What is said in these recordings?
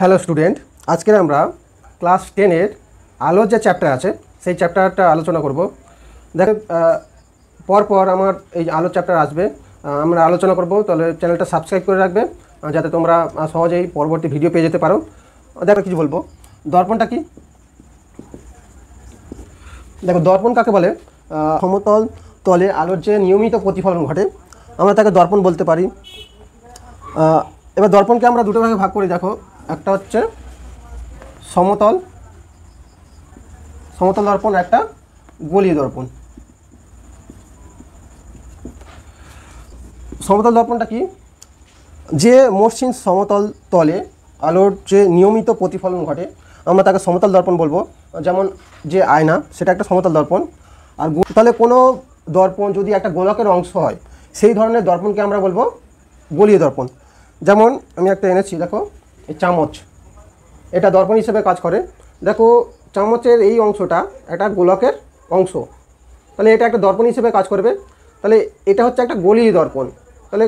hello student আজকে আমরা class টেনের আলোর যে চ্যাপ্টার আছে সেই চ্যাপ্টারটা আলোচনা করব দেখো পরপর আমার এই আলোর চ্যাপ্টার আসবে আমরা আলোচনা করব তাহলে চ্যানেলটা সাবস্ক্রাইব করে রাখবে যাতে তোমরা সহজেই পরবর্তী ভিডিও পেয়ে যেতে পারো দেখো কিছু বলবো দর্পণটা কি দেখো দর্পণ কাকে বলে সমতল তলে আলোর যে নিয়মিত প্রতিফলন ঘটে আমরা তাকে দর্পণ বলতে পারি এবার দর্পণকে আমরা দুটো ভাগে ভাগ করি দেখো একটা হচ্ছে সমতল সমতল দর্পণ একটা গলীয় দর্পণ সমতল দর্পণটা কি যে মসৃণ সমতল তলে আলোর যে নিয়মিত প্রতিফলন ঘটে আমরা তাকে সমতল দর্পণ বলবো যেমন যে আয়না সেটা একটা সমতল দর্পণ আর তাহলে কোনো দর্পণ যদি একটা গোলকের অংশ হয় সেই ধরনের দর্পণকে আমরা বলবো গলীয় দর্পণ যেমন আমি একটা এনেছি দেখো এই চামচ এটা দর্পণ হিসেবে কাজ করে দেখো চামচের এই অংশটা একটা গোলকের অংশ তাহলে এটা একটা দর্পণ হিসেবে কাজ করবে তাহলে এটা হচ্ছে একটা গলি দর্পণ তাহলে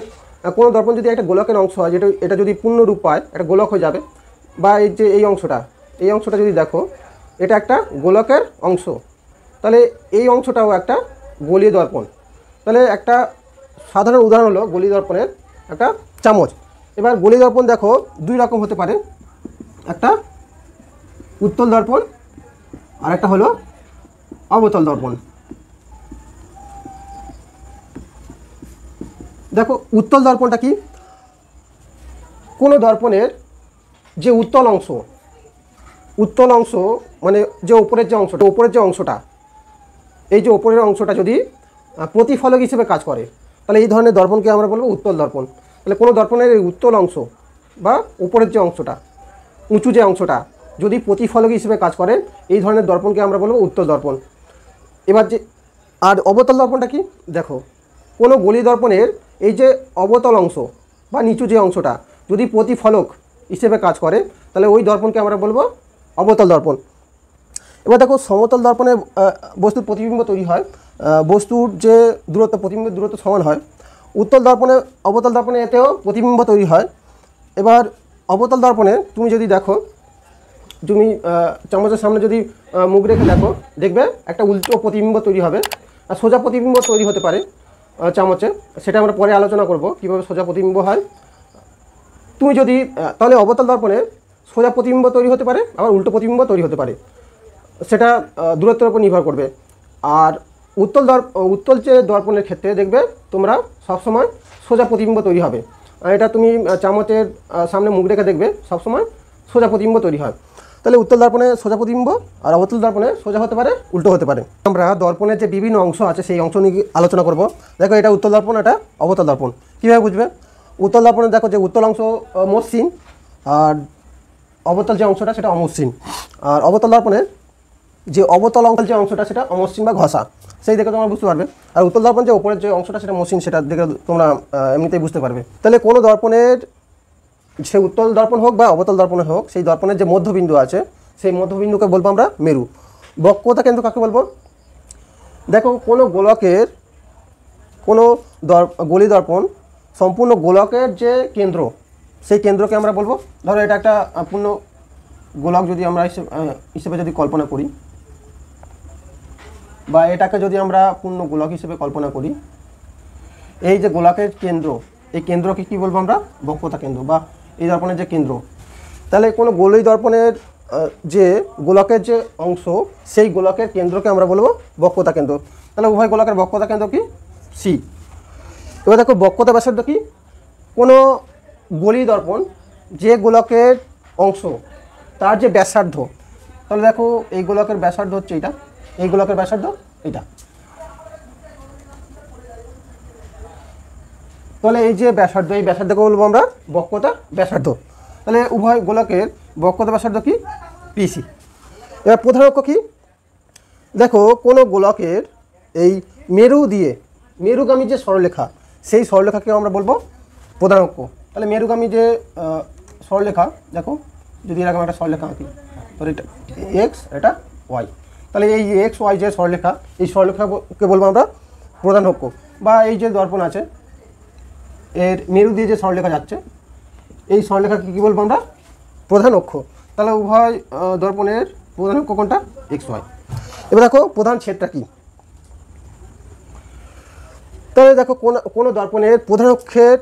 কোনো দর্পণ যদি একটা গোলকের অংশ হয় যেটা এটা যদি পূর্ণরূপ পায় একটা গোলক হয়ে যাবে বা এই যে এই অংশটা এই অংশটা যদি দেখো এটা একটা গোলকের অংশ তাহলে এই অংশটাও একটা গলি দর্পণ তাহলে একটা সাধারণ উদাহরণ হলো গলি দর্পণের একটা চামচ এবার গলি দর্পণ দেখো দুই রকম হতে পারে একটা উত্তল দর্পণ আর একটা হলো অবতল দর্পণ দেখো উত্তল দর্পণটা কি কোনো দর্পণের যে উত্তল অংশ উত্তল অংশ মানে যে ওপরের যে অংশটা ওপরের যে অংশটা এই যে ওপরের অংশটা যদি প্রতিফলক হিসেবে কাজ করে তাহলে এই ধরনের দর্পণকে আমরা বলবো উত্তল দর্পণ তাহলে কোনো দর্পণের উত্তল অংশ বা উপরের যে অংশটা উঁচু যে অংশটা যদি প্রতিফলক হিসেবে কাজ করে এই ধরনের দর্পণকে আমরা বলবো উত্তল দর্পণ এবার যে আর অবতল দর্পণটা কি দেখো কোনো গলি দর্পণের এই যে অবতল অংশ বা নিচু যে অংশটা যদি প্রতিফলক হিসেবে কাজ করে তাহলে ওই দর্পণকে আমরা বলবো অবতল দর্পণ এবার দেখো সমতল দর্পণে বস্তুর প্রতিবিম্ব তৈরি হয় বস্তুর যে দূরত্ব প্রতিবিম্বের দূরত্ব সমান হয় উত্তল দর্পণে অবতল দর্পণে এতেও প্রতিবিম্ব তৈরি হয় এবার অবতল দর্পণে তুমি যদি দেখো তুমি চামচের সামনে যদি মুখ রেখে দেখো দেখবে একটা উল্টো প্রতিবিম্ব তৈরি হবে আর সোজা প্রতিবিম্ব তৈরি হতে পারে চামচে সেটা আমরা পরে আলোচনা করব কিভাবে সোজা প্রতিবিম্ব হয় তুমি যদি তাহলে অবতল দর্পণে সোজা প্রতিবিম্ব তৈরি হতে পারে আবার উল্টো প্রতিবিম্ব তৈরি হতে পারে সেটা দূরত্বের উপর নির্ভর করবে আর উত্তল দর্প উত্তল যে দর্পণের ক্ষেত্রে দেখবে তোমরা সবসময় সোজা প্রতিবিম্ব তৈরি হবে এটা তুমি চামচের সামনে মুখ রেখে দেখবে সবসময় সোজা প্রতিবিম্ব তৈরি হয় তাহলে উত্তল দর্পণে সোজা প্রতিবিম্ব আর অবতল দর্পণে সোজা হতে পারে উল্টো হতে পারে আমরা দর্পণের যে বিভিন্ন অংশ আছে সেই অংশ নিয়ে আলোচনা করব দেখো এটা উত্তল দর্পণ এটা অবতল দর্পণ কীভাবে বুঝবে উত্তল দর্পণে দেখো যে উত্তল অংশ মসৃণ আর অবতল যে অংশটা সেটা অমসৃণ আর অবতল দর্পণের যে অবতল অঙ্কল যে অংশটা সেটা অমসৃণ বা ঘষা সেই দেখে তোমরা বুঝতে পারবে আর উত্তল দর্পণ যে ওপরের যে অংশটা সেটা মসৃণ সেটা দেখে তোমরা এমনিতেই বুঝতে পারবে তাহলে কোনো দর্পণের সে উত্তল দর্পণ হোক বা অবতল দর্পণে হোক সেই দর্পণের যে মধ্যবিন্দু আছে সেই মধ্যবিন্দুকে বলবো আমরা মেরু বক্রতা কেন্দ্র কাকে বলবো দেখো কোনো গোলকের কোনো দর গলি দর্পণ সম্পূর্ণ গোলকের যে কেন্দ্র সেই কেন্দ্রকে আমরা বলবো ধরো এটা একটা পূর্ণ গোলক যদি আমরা হিসেবে যদি কল্পনা করি বা এটাকে যদি আমরা পূর্ণ গোলক হিসেবে কল্পনা করি এই যে গোলাকের কেন্দ্র এই কেন্দ্রকে কি বলবো আমরা বক্ষতা কেন্দ্র বা এই দর্পণের যে কেন্দ্র তাহলে কোনো গোলই দর্পণের যে গোলকের যে অংশ সেই গোলকের কেন্দ্রকে আমরা বলবো বক্ষতা কেন্দ্র তাহলে উভয় গোলকের বক্ষতা কেন্দ্র কি সি এবার দেখো বক্ষতা ব্যাসার্ধ কি কোনো গলি দর্পণ যে গোলকের অংশ তার যে ব্যাসার্ধ তাহলে দেখো এই গোলকের ব্যাসার্ধ হচ্ছে এটা এই গোলকের ব্যাসার্ধ এটা তাহলে এই যে ব্যাসার্ধ এই ব্যাসার্ধকে বলবো আমরা বক্রতা ব্যাসার্ধ তাহলে উভয় গোলকের বক্রতা ব্যাসার্ধ কি পিসি এবার প্রধান অক্ষ কী দেখো কোনো গোলকের এই মেরু দিয়ে মেরুগামী যে সরলেখা সেই সরলেখাকে আমরা বলবো প্রধান অক্ষ তাহলে মেরুগামী যে সরলেখা দেখো যদি এরকম একটা সরলেখা আঁকি তাহলে এটা এক্স এটা ওয়াই তাহলে এই এক্স ওয়াই যে স্বরলেখা এই স্বরলেখাকে বলবো আমরা প্রধান অক্ষ বা এই যে দর্পণ আছে এর মেরু দিয়ে যে স্বরলেখা যাচ্ছে এই স্বরলেখাকে কী বলবো আমরা প্রধান অক্ষ তাহলে উভয় দর্পণের প্রধান অক্ষ কোনটা এক্স ওয়াই এবার দেখো প্রধান ছেদটা কী তাহলে দেখো কোন কোনো দর্পণের প্রধান অক্ষের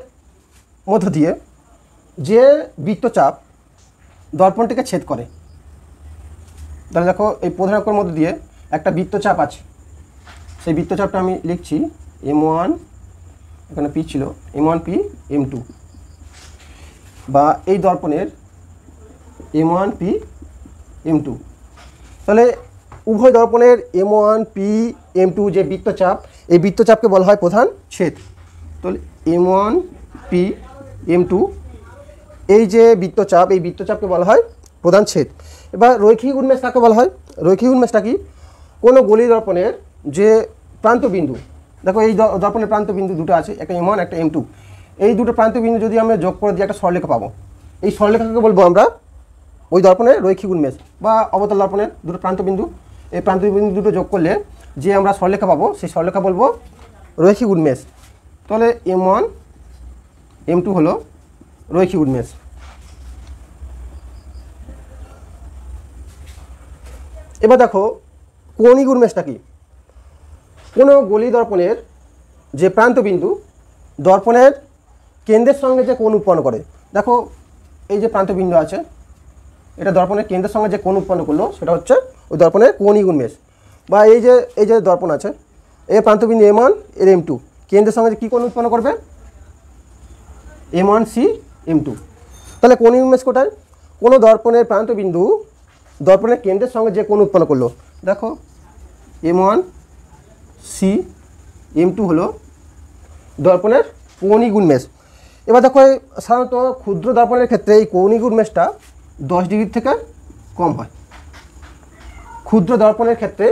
মধ্য দিয়ে যে বৃত্তচাপ দর্পণটিকে ছেদ করে তাহলে দেখো এই প্রধান অক্ষর মধ্যে দিয়ে একটা বৃত্তচাপ আছে সেই বৃত্তচাপটা আমি লিখছি এম ওয়ান এখানে পি ছিল M one P M two বা এই দর্পণের M one P M two তাহলে উভয় দর্পণের M one P M two যে বৃত্তচাপ এই বৃত্তচাপকে বলা হয় প্রধান ছেদ তাহলে M one P M two এই যে বৃত্তচাপ এই বৃত্তচাপকে বলা হয় প্রধান ছেদ এবার রৈখিক উন্মেষ কাকে বলা হয় রৈখিক উন্মেষটা কি কোনো গলি দর্পণের যে প্রান্তবিন্দু দেখো এই দর্পণের প্রান্তবিন্দু দুটো আছে একটা এম ওয়ান একটা এম টু এই দুটো প্রান্তবিন্দু যদি আমরা যোগ করে দিই একটা স্বরলেখা পাবো এই স্বরলেখাকে বলবো আমরা ওই দর্পণের রৈখিক উন্মেষ বা অবতল দর্পণের দুটো প্রান্তবিন্দু এই প্রান্তবিন্দু দুটো যোগ করলে যে আমরা সরলেখা পাবো সেই স্বরলেখা বলবো রৈখিক উন্মেষ তাহলে এম ওয়ান এম টু হলো রৈখিক উন্মেষ এবার দেখো কণিগুর গুণমেশটা কি কোনো গলি দর্পণের যে প্রান্তবিন্দু দর্পণের কেন্দ্রের সঙ্গে যে কোন উৎপন্ন করে দেখো এই যে প্রান্তবিন্দু আছে এটা দর্পণের কেন্দ্রের সঙ্গে যে কোন উৎপন্ন করলো সেটা হচ্ছে ওই দর্পণের কোণই গুণমেষ বা এই যে এই যে দর্পণ আছে এ প্রান্তবিন্দু এম ওয়ান এর এম টু কেন্দ্রের সঙ্গে কী কোন উৎপন্ন করবে M one C M two তাহলে কোণ উন্মেষ কোথায় কোনো দর্পণের প্রান্তবিন্দু দর্পণের কেন্দ্রের সঙ্গে যে কোন উৎপন্ন করলো দেখো M one C M two হলো দর্পণের কৌণিক মেষ এবার দেখো সাধারণত ক্ষুদ্র দর্পণের ক্ষেত্রে এই কৌণিক মেষটা দশ ডিগ্রি থেকে কম হয় ক্ষুদ্র দর্পণের ক্ষেত্রে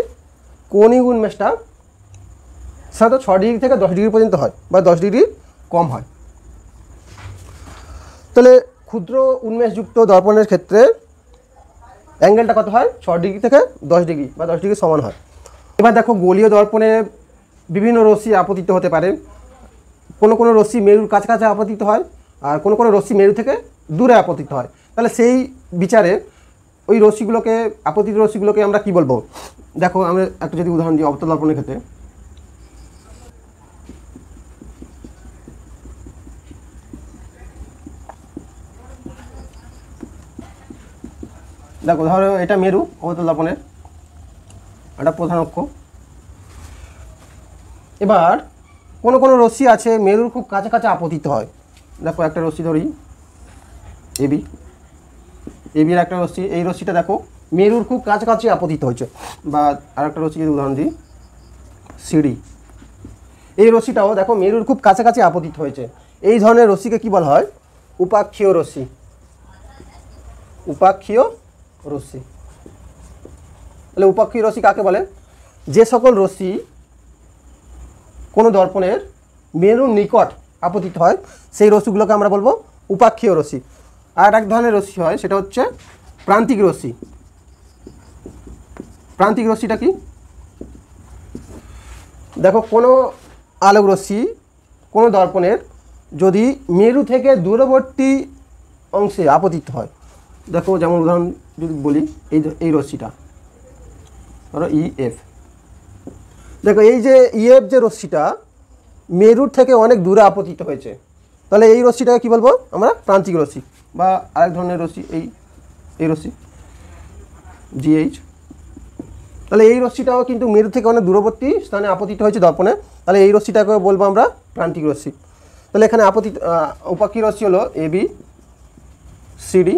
কৌণিক মেষটা সাধারণত ছ ডিগ্রি থেকে দশ ডিগ্রি পর্যন্ত হয় বা দশ ডিগ্রি কম হয় তাহলে ক্ষুদ্র উন্মেষযুক্ত দর্পণের ক্ষেত্রে অ্যাঙ্গেলটা কত হয় ছ ডিগ্রি থেকে দশ ডিগ্রি বা দশ ডিগ্রি সমান হয় এবার দেখো গোলীয় দর্পণে বিভিন্ন রশ্মি আপতিত হতে পারে কোনো কোনো রশ্মি মেরুর কাছাকাছি আপতিত হয় আর কোনো কোনো রশ্মি মেরু থেকে দূরে আপতিত হয় তাহলে সেই বিচারে ওই রশ্মিগুলোকে আপতিত রশ্মিগুলোকে আমরা কি বলবো দেখো আমরা একটা যদি উদাহরণ দিই অবতল দর্পণের ক্ষেত্রে দেখো ধরো এটা মেরু অবতলাপনের এটা প্রধান অক্ষ এবার কোনো কোনো রশ্মি আছে মেরুর খুব কাছে কাছে আপতিত হয় দেখো একটা রশ্মি ধরি এবি এবির একটা রশ্মি এই রশ্মিটা দেখো মেরুর খুব কাছাকাছি আপতিত হয়েছে বা আর একটা রশ্মি যদি উদাহরণ দিই সিঁড়ি এই রশ্মিটাও দেখো মেরুর খুব কাছাকাছি আপতিত হয়েছে এই ধরনের রশ্মিকে কি বলা হয় উপাক্ষীয় রশ্মি উপাক্ষীয় রশ্মি তাহলে উপাক্ষী রশ্মি কাকে বলে যে সকল রশ্মি কোনো দর্পণের মেরুর নিকট আপতিত হয় সেই রশ্মিগুলোকে আমরা বলবো উপাক্ষীয় রশ্মি আর এক ধরনের রশ্মি হয় সেটা হচ্ছে প্রান্তিক রশ্মি প্রান্তিক রশ্মিটা কি দেখো কোনো আলোক রশ্মি কোনো দর্পণের যদি মেরু থেকে দূরবর্তী অংশে আপতিত হয় দেখো যেমন উদাহরণ যদি বলি এই এই রশ্মিটা ধরো ইএফ e দেখো এই যে ইএফ e যে রশ্মিটা মেরুর থেকে অনেক দূরে আপতিত হয়েছে তাহলে এই রশ্মিটাকে কী বলবো আমরা প্রান্তিক রশ্মি বা আরেক ধরনের রশ্মি এই এই রশ্মি জিএইচ তাহলে এই রশ্মিটাও কিন্তু মেরু থেকে অনেক দূরবর্তী স্থানে আপতিত হয়েছে দর্পণে তাহলে এই রশ্মিটাকে বলবো আমরা প্রান্তিক রশ্মি তাহলে এখানে আপতিত উপাক্ষী রশ্মি হলো এবি সিডি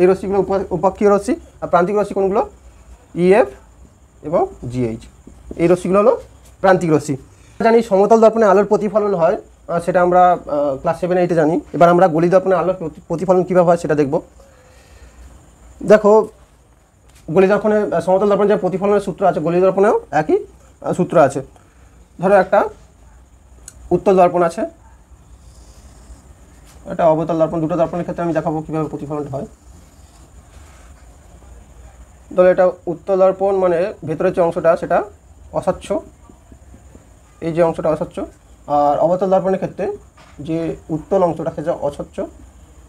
এই রশ্মিগুলো উপাক্ষীয় রশ্মি আর প্রান্তিক রশ্মি কোনগুলো ইএফ e এবং জিএইচ এই রশ্মিগুলো হলো প্রান্তিক রশ্মি জানি সমতল দর্পণে আলোর প্রতিফলন হয় সেটা আমরা ক্লাস সেভেন এইটে জানি এবার আমরা গলি দর্পণে আলোর প্রতিফলন কীভাবে হয় সেটা দেখব দেখো গলি দর্পণে সমতল দর্পণে যে প্রতিফলনের সূত্র আছে গলি দর্পণেও একই সূত্র আছে ধরো একটা উত্তল দর্পণ আছে একটা অবতল দর্পণ দুটো দর্পণের ক্ষেত্রে আমি দেখাবো কীভাবে প্রতিফলন হয় তাহলে এটা উত্তলার্পণ মানে ভেতরের যে অংশটা সেটা অস্বচ্ছ এই যে অংশটা অস্বচ্ছ আর অবতল দর্পণের ক্ষেত্রে যে উত্তল অংশটা সেটা অস্বচ্ছ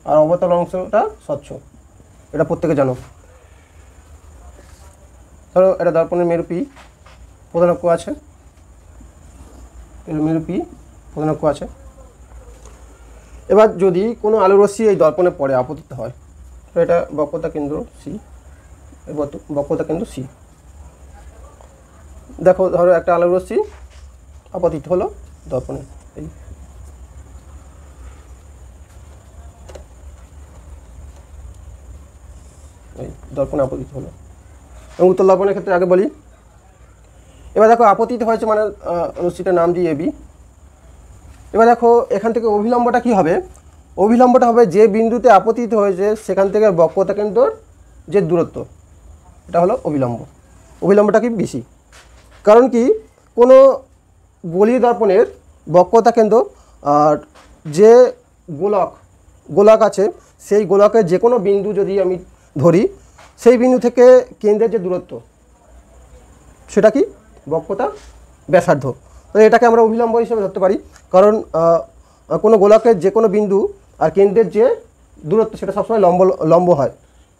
আর অবতল অংশটা স্বচ্ছ এটা প্রত্যেকে জানো ধরো এটা দর্পণের মেরুপি প্রধান অক্ষ আছে এর মেরুপি প্রধান অক্ষ আছে এবার যদি কোনো রশ্মি এই দর্পণে পড়ে আপতিত হয় তো এটা বক্রতা কেন্দ্র সি বক্রতা কিন্তু সি দেখো ধরো একটা আলোর রশ্মি আপাতিত হলো দর্পণে এই এই দর্পণে আপতিত হলো এবং উত্তর দর্পণের ক্ষেত্রে আগে বলি এবার দেখো আপতিত হয়েছে মানে রশ্মিটার নাম দিয়ে এবি এবার দেখো এখান থেকে অভিলম্বটা কি হবে অভিলম্বটা হবে যে বিন্দুতে আপতিত হয়েছে সেখান থেকে বক্রতা কেন্দ্র যে দূরত্ব এটা হলো অবিলম্ব অবিলম্বটা কি বেশি কারণ কি কোনো গলি দর্পণের বক্রতা কেন্দ্র আর যে গোলক গোলক আছে সেই গোলকের যে কোনো বিন্দু যদি আমি ধরি সেই বিন্দু থেকে কেন্দ্রের যে দূরত্ব সেটা কি বক্রতা ব্যাসার্ধ তো এটাকে আমরা অবিলম্ব হিসেবে ধরতে পারি কারণ কোনো গোলকের যে কোনো বিন্দু আর কেন্দ্রের যে দূরত্ব সেটা সবসময় লম্ব লম্ব হয়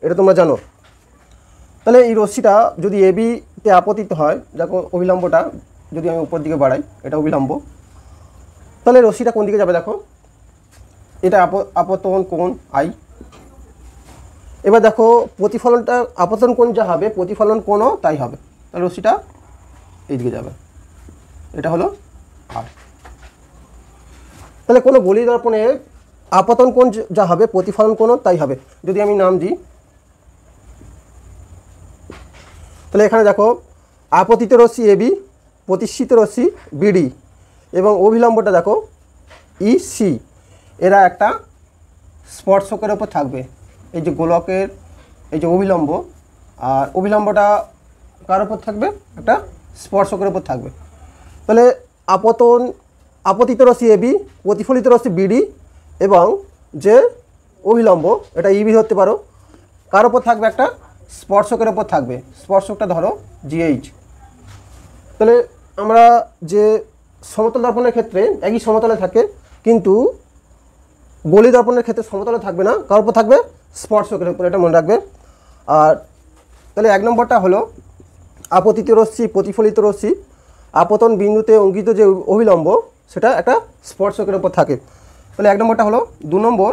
এটা তোমরা জানো তাহলে এই রশ্মিটা যদি বিতে আপতিত হয় দেখো অবিলম্বটা যদি আমি উপর দিকে বাড়াই এটা অবিলম্ব তাহলে রশ্মিটা কোন দিকে যাবে দেখো এটা আপতন কোন আই এবার দেখো প্রতিফলনটা আপতন কোন যা হবে প্রতিফলন কোনও তাই হবে তাহলে রশ্মিটা দিকে যাবে এটা হলো আর তাহলে কোনো গলি দর্পণে আপতন কোন যা হবে প্রতিফলন কোনো তাই হবে যদি আমি নাম দিই তাহলে এখানে দেখো আপতিত রশ্মি এবি প্রতিষ্ঠিত রশ্মি বিডি এবং অভিলম্বটা দেখো ইসি এরা একটা স্পর্শকের ওপর থাকবে এই যে গোলকের এই যে অভিলম্ব আর অভিলম্বটা কার ওপর থাকবে একটা স্পর্শকের ওপর থাকবে তাহলে আপতন আপতিত রশ্মি এবি প্রতিফলিত রশ্মি বিডি এবং যে অভিলম্ব এটা ইবি ধরতে পারো কার ওপর থাকবে একটা স্পর্শকের ওপর থাকবে স্পর্শকটা ধরো জিএইচ তাহলে আমরা যে সমতল দর্পণের ক্ষেত্রে একই সমতলে থাকে কিন্তু গলি দর্পণের ক্ষেত্রে সমতলে থাকবে না কার উপর থাকবে স্পর্শকের উপর এটা মনে রাখবে আর তাহলে এক নম্বরটা হলো আপতিত রশ্মি প্রতিফলিত রশ্মি আপতন বিন্দুতে অঙ্কিত যে অবিলম্ব সেটা একটা স্পর্শকের উপর থাকে তাহলে এক নম্বরটা হলো দু নম্বর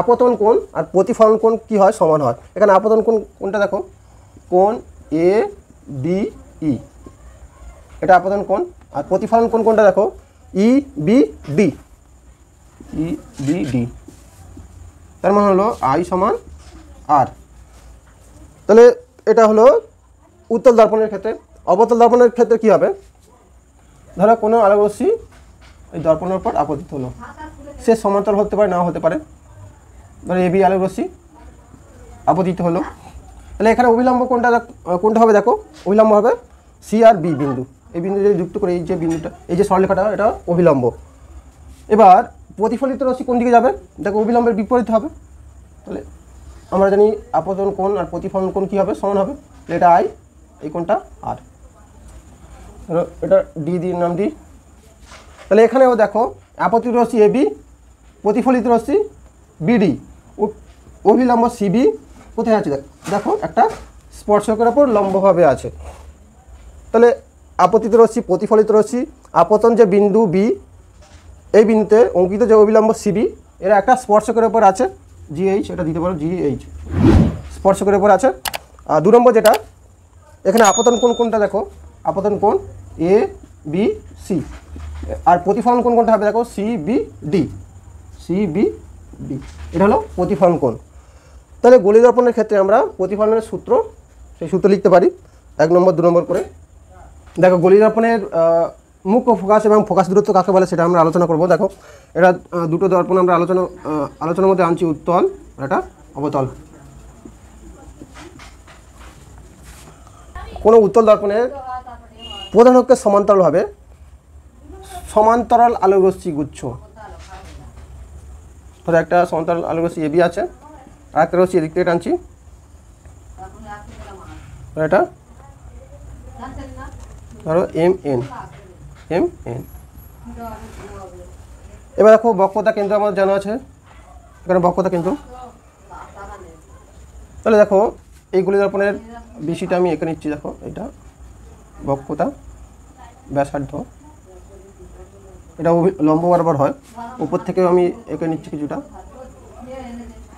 আপতন কোণ আর প্রতিফলন কোণ কি হয় সমান হয় এখানে আপতন কোণ কোনটা দেখো কোন এ ডি ই এটা আপতন কোণ আর প্রতিফলন কোণ কোনটা দেখো E B D E B D তার মানে হলো আই সমান আর তাহলে এটা হলো উত্তল দর্পণের ক্ষেত্রে অবতল দর্পণের ক্ষেত্রে কি হবে ধরো কোনো আলোকরশ্মি এই দর্পণের উপর আপতিত হলো সে সমান্তর হতে পারে না হতে পারে ধরো মানে এবি আলোর রশ্মি আপতিত হলো তাহলে এখানে অবিলম্ব কোনটা কোনটা হবে দেখো অবিলম্ব হবে সি আর বি বিন্দু এই বিন্দু যদি যুক্ত করে এই যে বিন্দুটা এই যে সরলেখাটা এটা অবিলম্ব এবার প্রতিফলিত রশ্মি কোন দিকে যাবে দেখো অবিলম্বের বিপরীত হবে তাহলে আমরা জানি আপতন কোন আর প্রতিফলন কোন কী হবে সমান হবে এটা আই এই কোনটা আর এটা ডি দি নাম ডি তাহলে এখানেও দেখো আপতিত রশ্মি এবি প্রতিফলিত রশ্মি বিডি অভিলম্ব সিবি কোথায় আছে দেখো একটা স্পর্শকের ওপর লম্বভাবে আছে তাহলে আপতিত রশ্মি প্রতিফলিত রশ্মি আপতন যে বিন্দু বি এই বিন্দুতে অঙ্কিত যে অবিলম্ব সিবি এরা একটা স্পর্শকের ওপর আছে জিএইচ এটা দিতে পারো জিএইচ স্পর্শকের ওপর আছে আর দু নম্বর যেটা এখানে আপতন কোন কোনটা দেখো আপতন কোন এ বি সি আর প্রতিফলন কোন কোনটা হবে দেখো C B D C B D এটা হলো প্রতিফলন কোণ তাহলে গলি দর্পণের ক্ষেত্রে আমরা প্রতিফলনের সূত্র সেই সূত্র লিখতে পারি এক নম্বর দু নম্বর করে দেখো গলি দর্পণের মুখ ফোকাস এবং ফোকাস দূরত্ব কাকে বলে সেটা আমরা আলোচনা করব দেখো এটা দুটো দর্পণ আমরা আলোচনা আলোচনার মধ্যে আনছি উত্তল এটা অবতল কোনো উত্তল দর্পণের প্রধান অক্ষের সমান্তরাল হবে সমান্তরাল আলোরশ্মি গুচ্ছ ধরো একটা সমান্তরাল আলোকরশ্মি এবি আছে আর একটা এদিক থেকে টানছি এটা ধরো এম এন এম এন এবার দেখো বক্রতা কেন্দ্র আমাদের জানা আছে এখানে বক্রতা কেন্দ্র তাহলে দেখো এইগুলি দর্পণের বেশিটা আমি এখানে নিচ্ছি দেখো এটা বক্রতা ব্যাসার্ধ এটা লম্ব বারবার হয় উপর থেকেও আমি এঁকে নিচ্ছি কিছুটা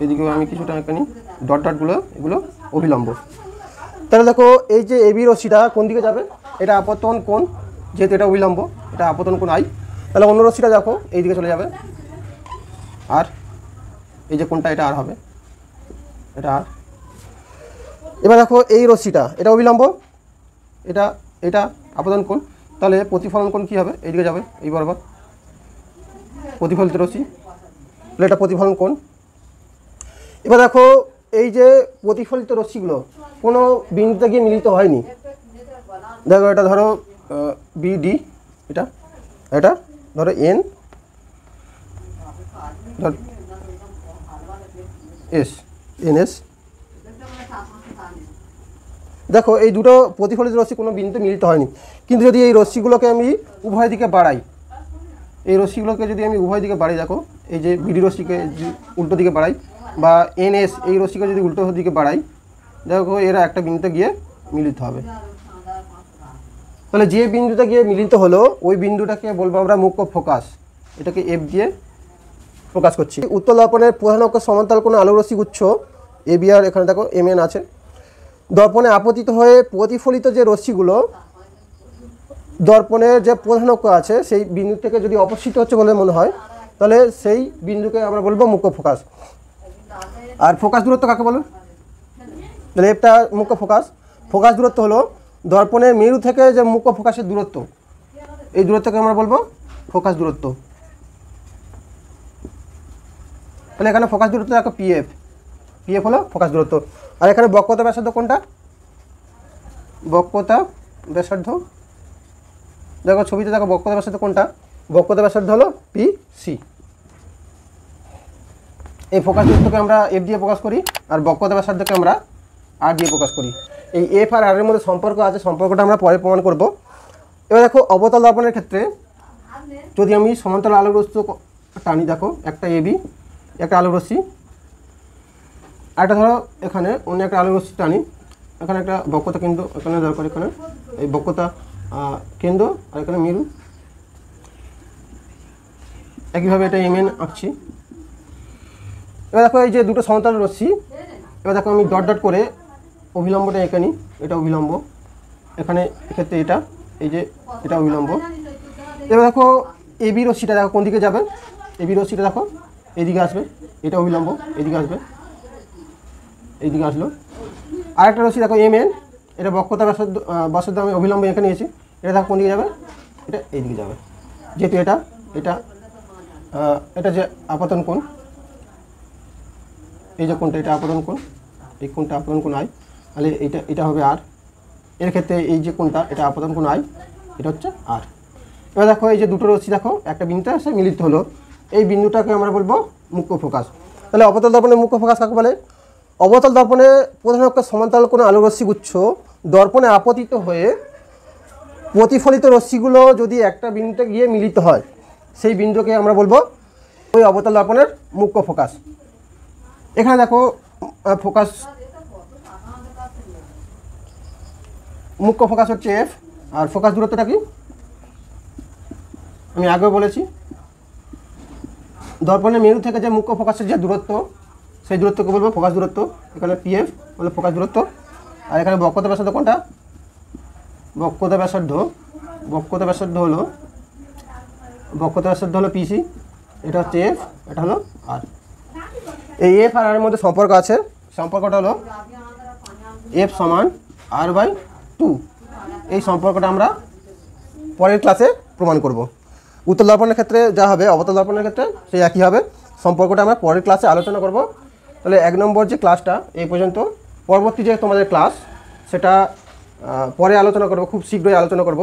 এদিকেও আমি কিছুটা এঁকে নিই ডট ডটগুলো এগুলো অভিলম্ব তাহলে দেখো এই যে এবি রশ্মিটা কোন দিকে যাবে এটা আপতন কোন যেহেতু এটা অভিলম্ব এটা আপতন কোন আই তাহলে অন্য রশ্মিটা দেখো এই দিকে চলে যাবে আর এই যে কোনটা এটা আর হবে এটা আর এবার দেখো এই রশ্মিটা এটা অভিলম্ব এটা এটা আপতন কোন তাহলে প্রতিফলন কোন কী হবে এইদিকে যাবে এই বরাবর প্রতিফলিত রশ্মি তাহলে এটা প্রতিফলন কোন এবার দেখো এই যে প্রতিফলিত রশ্মিগুলো কোনো বিন্দুতে গিয়ে মিলিত হয়নি দেখো এটা ধরো বিডি এটা এটা ধরো এন এস এন এস দেখো এই দুটো প্রতিফলিত রশ্মি কোনো বিন্দুতে মিলিত হয়নি কিন্তু যদি এই রশ্মিগুলোকে আমি উভয় দিকে বাড়াই এই রশ্মিগুলোকে যদি আমি উভয় দিকে বাড়াই দেখো এই যে বিডি রশ্মিকে উল্টো দিকে বাড়াই বা এনএস এই রশ্মিকে যদি উল্টো দিকে বাড়াই দেখো এরা একটা বিন্দুতে গিয়ে মিলিত হবে তাহলে যে বিন্দুতে গিয়ে মিলিত হলো ওই বিন্দুটাকে বলবো আমরা মুখ্য ফোকাস এটাকে এফ দিয়ে ফোকাস করছি উত্তর লাপনের প্রধান অক্ষ সমান্তাল কোনো আলোরশ্মি গুচ্ছ এবিআর এখানে দেখো এম আছে দর্পণে আপতিত হয়ে প্রতিফলিত যে রশ্মিগুলো দর্পণের যে প্রধানক্য আছে সেই বিন্দু থেকে যদি অপসৃত হচ্ছে বলে মনে হয় তাহলে সেই বিন্দুকে আমরা বলবো মুখ্য ফোকাস আর ফোকাস দূরত্ব কাকে বলো তাহলে এটা মুখ্য ফোকাস ফোকাস দূরত্ব হলো দর্পণের মেরু থেকে যে মুখ্য ফোকাসের দূরত্ব এই দূরত্বকে আমরা বলবো ফোকাস দূরত্ব তাহলে এখানে ফোকাস দূরত্ব দেখো পিএফ পিএফ হলো ফোকাস দূরত্ব আর এখানে বক্রতা ব্যাসার্ধ কোনটা বক্রতা ব্যাসার্ধ দেখো ছবিতে দেখো বক্রতা ব্যাসার্ধ কোনটা বক্রতা ব্যাসার্ধ হলো পি সি এই ফোকাস দূরত্বকে আমরা এফ দিয়ে প্রকাশ করি আর বক্রতা ব্যাসার্ধকে আমরা আর দিয়ে প্রকাশ করি এই এফ আর আর এর মধ্যে সম্পর্ক আছে সম্পর্কটা আমরা পরে প্রমাণ করব এবার দেখো অবতল দর্পণের ক্ষেত্রে যদি আমি সমান্তরাল আলোক টানি দেখো একটা এবি একটা আলোক আর ধরো এখানে অন্য একটা আলু রশ্মি টানি এখানে একটা বক্রতা কেন্দ্র এখানে দরকার এখানে এই বক্রতা কেন্দ্র আর এখানে মিল একইভাবে এটা ইমেন আঁকছি এবার দেখো এই যে দুটো সমতল রশ্মি এবার দেখো আমি ডট ডট করে অভিলম্বটা এঁকে নিই এটা অভিলম্ব এখানে এক্ষেত্রে এটা এই যে এটা অভিলম্ব এবার দেখো এবি রশ্মিটা দেখো কোন দিকে যাবে এবি রশ্মিটা দেখো এদিকে আসবে এটা অভিলম্ব এদিকে আসবে এইদিকে আসলো আরেকটা রশি দেখো এম এন এটা বক্ষতা বাসদ বাসের দামে অবিলম্বে এখানে নিয়েছি এটা দেখো কোন দিকে যাবে এটা এই দিকে যাবে যেহেতু এটা এটা এটা যে আপাতন কোন এই যে কোনটা এটা আপাতন কোন এই কোনটা আপাতন কোন আয় তাহলে এটা এটা হবে আর এর ক্ষেত্রে এই যে কোনটা এটা আপাতন কোন আয় এটা হচ্ছে আর এবার দেখো এই যে দুটো রশ্মি দেখো একটা বিন্দুতে সে মিলিত হলো এই বিন্দুটাকে আমরা বলবো মুখ্য ফোকাস তাহলে অপতল দর্পণের মুখ্য ফোকাস কাকে বলে অবতল দর্পণে প্রধান অক্ষ সমান্তরাল কোনো আলো রশ্মি গুচ্ছ দর্পণে আপতিত হয়ে প্রতিফলিত রশ্মিগুলো যদি একটা বিন্দুতে গিয়ে মিলিত হয় সেই বিন্দুকে আমরা বলবো ওই অবতল দর্পণের মুখ্য ফোকাস এখানে দেখো ফোকাস মুখ্য ফোকাস হচ্ছে এফ আর ফোকাস দূরত্বটা কি আমি আগেও বলেছি দর্পণের মেরু থেকে যে মুখ্য ফোকাসের যে দূরত্ব সেই দূরত্বকে বলবো ফোকাস দূরত্ব এখানে পিএফ বলে ফোকাস দূরত্ব আর এখানে বক্রতা ব্যাসার্ধ কোনটা বক্রতা ব্যাসার্ধ বক্রতা ব্যাসার্ধ হলো বক্রতা ব্যাসার্ধ হলো পিসি এটা হচ্ছে এফ এটা হলো আর এই এফ আর এর মধ্যে সম্পর্ক আছে সম্পর্কটা হলো এফ সমান আর বাই টু এই সম্পর্কটা আমরা পরের ক্লাসে প্রমাণ করব উত্তল দর্পণের ক্ষেত্রে যা হবে অবতল দর্পণের ক্ষেত্রে সেই একই হবে সম্পর্কটা আমরা পরের ক্লাসে আলোচনা করব তাহলে এক নম্বর যে ক্লাসটা এই পর্যন্ত পরবর্তী যে তোমাদের ক্লাস সেটা পরে আলোচনা করব খুব শীঘ্রই আলোচনা করব